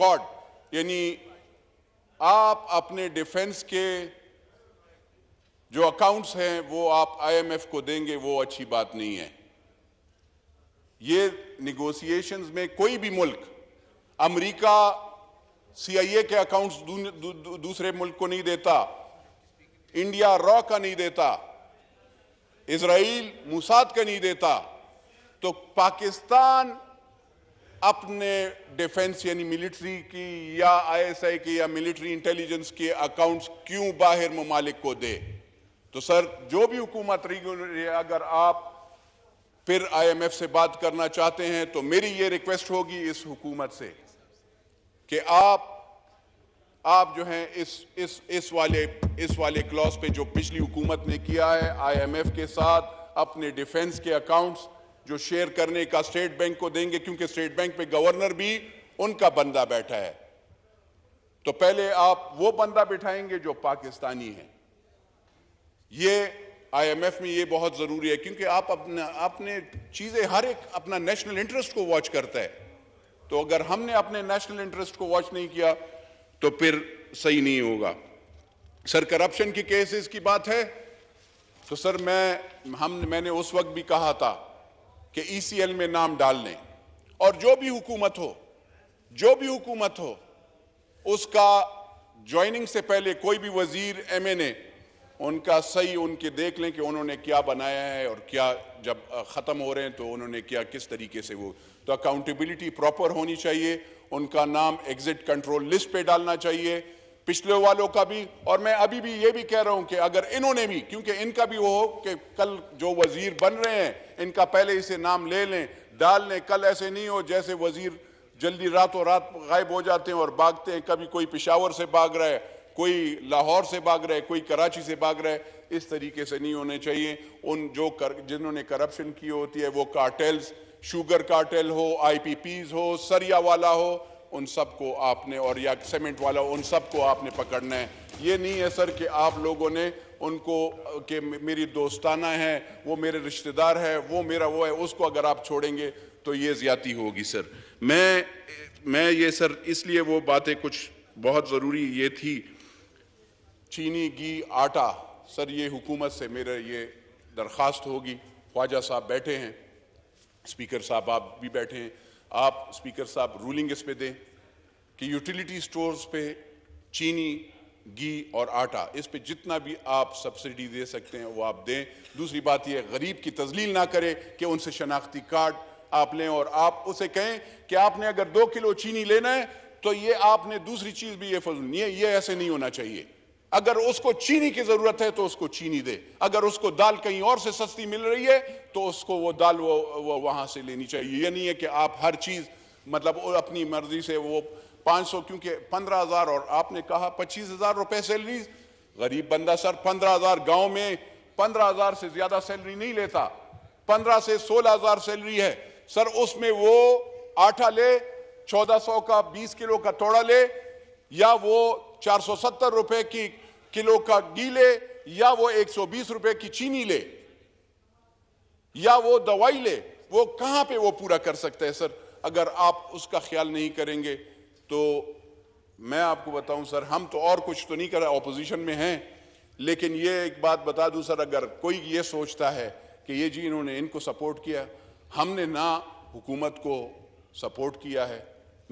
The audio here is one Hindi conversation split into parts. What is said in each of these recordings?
स्क्वाड यानी आप अपने डिफेंस के जो अकाउंट्स हैं वो आप आईएमएफ को देंगे वो अच्छी बात नहीं है ये निगोसिएशंस में कोई भी मुल्क अमेरिका सीआईए के अकाउंट्स दू, दू, दू, दूसरे मुल्क को नहीं देता इंडिया रॉ का नहीं देता इसराइल मुसाद का नहीं देता तो पाकिस्तान अपने डिफेंस यानी मिलिट्री की या आईएसआई की या मिलिट्री इंटेलिजेंस के अकाउंट्स क्यों बाहर ममालिक को दे तो सर जो भी हुकूमत रही अगर आप फिर आईएमएफ से बात करना चाहते हैं तो मेरी ये रिक्वेस्ट होगी इस हुकूमत से कि आप आप जो हैं इस इस इस वाले इस वाले क्लॉज पे जो पिछली हुकूमत ने किया है आईएमएफ के साथ अपने डिफेंस के अकाउंट्स जो शेयर करने का स्टेट बैंक को देंगे क्योंकि स्टेट बैंक पे गवर्नर भी उनका बंदा बैठा है तो पहले आप वो बंदा बिठाएंगे जो पाकिस्तानी है ये आईएमएफ में ये बहुत जरूरी है क्योंकि आप अपने अपने चीजें हर एक अपना नेशनल इंटरेस्ट को वॉच करता है तो अगर हमने अपने नेशनल इंटरेस्ट को वॉच नहीं किया तो फिर सही नहीं होगा सर करप्शन की केसेस की बात है तो सर मैं हम मैंने उस वक्त भी कहा था कि ई e में नाम डाल लें और जो भी हुकूमत हो जो भी हुकूमत हो उसका ज्वाइनिंग से पहले कोई भी वजीर ए उनका सही उनके देख लें कि उन्होंने क्या बनाया है और क्या जब ख़त्म हो रहे हैं तो उन्होंने क्या किस तरीके से वो तो अकाउंटेबिलिटी प्रॉपर होनी चाहिए उनका नाम एग्जिट कंट्रोल लिस्ट पे डालना चाहिए पिछले वालों का भी और मैं अभी भी ये भी कह रहा हूं कि अगर इन्होंने भी क्योंकि इनका भी वो हो कि कल जो वजीर बन रहे हैं इनका पहले इसे नाम ले लें डाल लें कल ऐसे नहीं हो जैसे वजीर जल्दी रातों रात गायब हो जाते हैं और भागते हैं कभी कोई पिशावर से भाग रहा है कोई लाहौर से भाग रहा है कोई कराची से भाग रहा है इस तरीके से नहीं होने चाहिए उन जो कर जिन्होंने करप्शन की होती है वो कार्टेल्स शुगर कार्टेल हो आईपीपीज हो सरिया वाला हो उन सब को आपने और या सीमेंट वाला उन सब को आपने पकड़ना है ये नहीं है सर कि आप लोगों ने उनको के मेरी दोस्ताना है वो मेरे रिश्तेदार है वो मेरा वो है उसको अगर आप छोड़ेंगे तो ये ज़्यादा होगी सर मैं मैं ये सर इसलिए वो बातें कुछ बहुत ज़रूरी ये थी चीनी घी आटा सर ये हुकूमत से मेरे ये दरख्वास्त होगी ख्वाजा साहब बैठे हैं स्पीकर साहब आप भी बैठे हैं आप स्पीकर साहब रूलिंग इस पे दें कि यूटिलिटी स्टोर्स पे चीनी घी और आटा इस पे जितना भी आप सब्सिडी दे सकते हैं वो आप दें दूसरी बात यह गरीब की तजलील ना करें कि उनसे शनाख्ती कार्ड आप लें और आप उसे कहें कि आपने अगर दो किलो चीनी लेना है तो ये आपने दूसरी चीज़ भी ये फजूल नहीं है ये ऐसे नहीं होना चाहिए अगर उसको चीनी की जरूरत है तो उसको चीनी दे अगर उसको दाल कहीं और से सस्ती मिल रही है तो उसको वो दाल वो, वो वहां से लेनी चाहिए ये नहीं है कि आप हर चीज मतलब अपनी मर्जी से वो 500 क्योंकि 15000 और आपने कहा पच्चीस हजार रुपए सैलरी गरीब बंदा सर 15000 गांव में 15000 से ज्यादा सैलरी नहीं लेता 15 से 16000 सैलरी है सर उसमें वो आटा ले 1400 का 20 किलो का तोड़ा ले या वो 470 रुपए की किलो का घी ले या वो 120 रुपए की चीनी ले या वो दवाई ले वो कहां पे वो पूरा कर सकते हैं सर अगर आप उसका ख्याल नहीं करेंगे तो मैं आपको बताऊं सर हम तो और कुछ तो नहीं कर रहे ऑपोजिशन में हैं लेकिन ये एक बात बता दूं सर अगर कोई ये सोचता है कि ये जी इन्होंने इनको सपोर्ट किया हमने ना हुकूमत को सपोर्ट किया है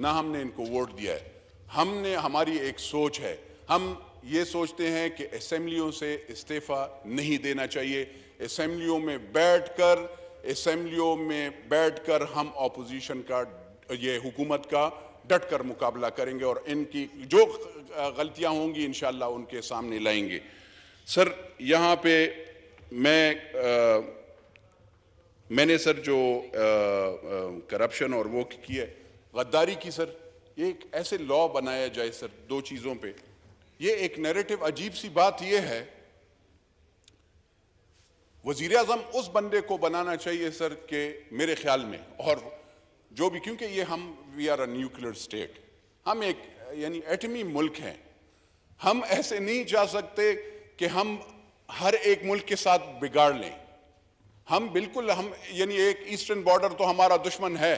ना हमने इनको वोट दिया है हमने हमारी एक सोच है हम ये सोचते हैं कि असेंबलियों से इस्तीफ़ा नहीं देना चाहिए असेंबलियों में बैठ कर असम्बलियों में बैठ कर हम अपोजिशन का ये हुकूमत का डट कर मुकाबला करेंगे और इनकी जो गलतियां होंगी इन उनके सामने लाएंगे सर यहाँ पे मैं आ, मैंने सर जो करप्शन और वो की है गद्दारी की सर ये एक ऐसे लॉ बनाया जाए सर दो चीज़ों पे ये एक नैरेटिव अजीब सी बात ये है वजीर अजम उस बंदे को बनाना चाहिए सर के मेरे ख्याल में और जो भी क्योंकि ये हम we are a nuclear state हम एक यानी एटमी मुल्क हैं हम ऐसे नहीं जा सकते कि हम हर एक मुल्क के साथ बिगाड़ लें हम बिल्कुल हम यानी एक ईस्टर्न बॉर्डर तो हमारा दुश्मन है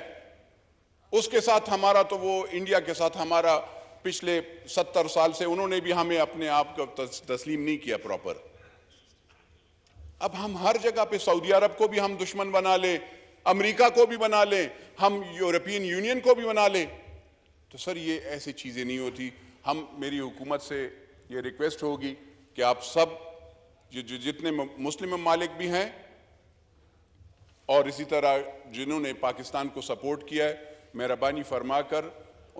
उसके साथ हमारा तो वो इंडिया के साथ हमारा पिछले सत्तर साल से उन्होंने भी हमें अपने आप को तस्लीम नहीं किया प्रॉपर अब हम हर जगह पे सऊदी अरब को भी हम दुश्मन बना लें अमेरिका को भी बना लें हम यूरोपियन यूनियन को भी बना लें तो सर ये ऐसी चीज़ें नहीं होती हम मेरी हुकूमत से ये रिक्वेस्ट होगी कि आप सब जो, जितने मुस्लिम ममालिक भी हैं और इसी तरह जिन्होंने पाकिस्तान को सपोर्ट किया है मेहरबानी फरमा कर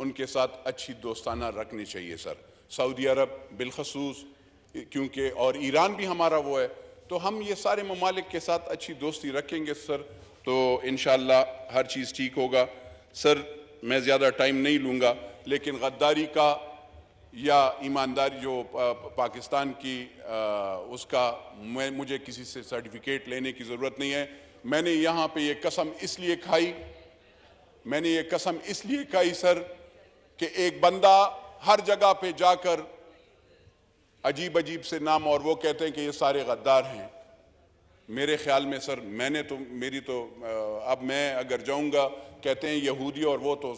उनके साथ अच्छी दोस्ताना रखनी चाहिए सर सऊदी अरब बिलखसूस क्योंकि और ईरान भी हमारा वो है तो हम ये सारे ममालिक के साथ अच्छी दोस्ती रखेंगे सर तो इन हर चीज़ ठीक होगा सर मैं ज़्यादा टाइम नहीं लूँगा लेकिन गद्दारी का या ईमानदारी जो पाकिस्तान की आ, उसका मैं मुझे किसी से सर्टिफिकेट लेने की ज़रूरत नहीं है मैंने यहाँ पे ये कसम इसलिए खाई मैंने ये कसम इसलिए कही सर कि एक बंदा हर जगह पे जाकर अजीब अजीब से नाम और वो कहते हैं कि ये सारे गद्दार हैं मेरे ख्याल में सर मैंने तो मेरी तो अब मैं अगर जाऊंगा कहते हैं यहूदी और वो तो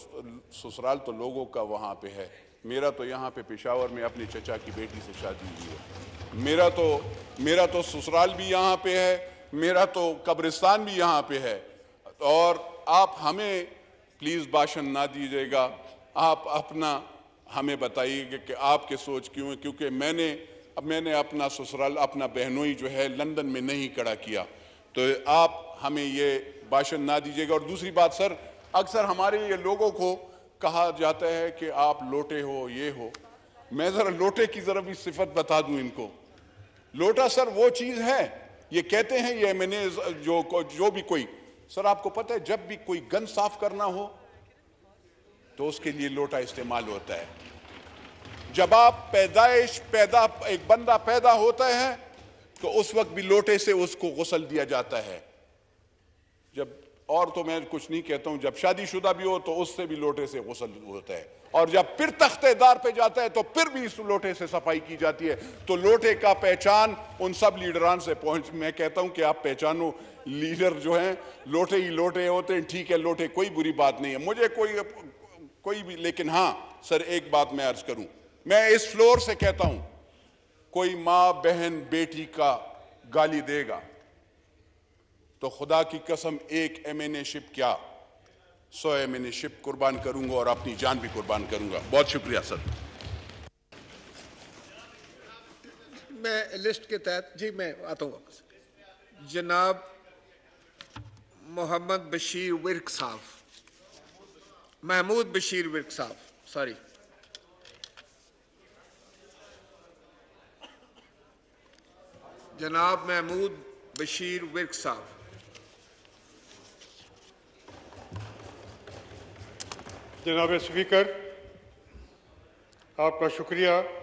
ससुराल तो लोगों का वहाँ पे है मेरा तो यहाँ पे पेशावर में अपनी चचा की बेटी से शादी हुई है मेरा तो मेरा तो ससुराल भी यहाँ पे है मेरा तो कब्रिस्तान भी यहाँ पे है और आप हमें प्लीज़ भाषण ना दीजिएगा आप अपना हमें बताइए कि आपके सोच क्यों है क्योंकि मैंने मैंने अपना ससुराल अपना बहनोई जो है लंदन में नहीं कड़ा किया तो आप हमें ये भाषण ना दीजिएगा और दूसरी बात सर अक्सर हमारे ये लोगों को कहा जाता है कि आप लोटे हो ये हो मैं ज़रा लोटे की ज़रा भी सिफत बता दूं इनको लोटा सर वो चीज़ है ये कहते हैं ये मैंने जो जो भी कोई सर आपको पता है जब भी कोई गन साफ करना हो तो उसके लिए लोटा इस्तेमाल होता है जब आप पैदाइश पैदा एक बंदा पैदा होता है तो उस वक्त भी लोटे से उसको गुसल दिया जाता है जब और तो मैं कुछ नहीं कहता हूं जब शादीशुदा भी हो तो उससे भी लोटे से गसल होता है और जब फिर तख्तेदार पे जाता है तो फिर भी इस लोटे से सफाई की जाती है तो लोटे का पहचान उन सब लीडरान से पहुंच मैं कहता हूं कि आप पहचानो लीडर जो हैं लोटे ही लोटे होते हैं ठीक है लोटे कोई बुरी बात नहीं है मुझे कोई कोई भी लेकिन हाँ सर एक बात मैं अर्ज करूं मैं इस फ्लोर से कहता हूं कोई माँ बहन बेटी का गाली देगा तो खुदा की कसम एक एम एन शिप क्या सौ शिप कुर्बान करूंगा और अपनी जान भी कुर्बान करूंगा बहुत शुक्रिया सर मैं लिस्ट के तहत जी मैं आता हूँ वापस जनाब मोहम्मद बशीर विरक साहब महमूद बशीर विरक साहब सॉरी जनाब महमूद बशीर विरक साहब जनाब स्पीकर आपका शुक्रिया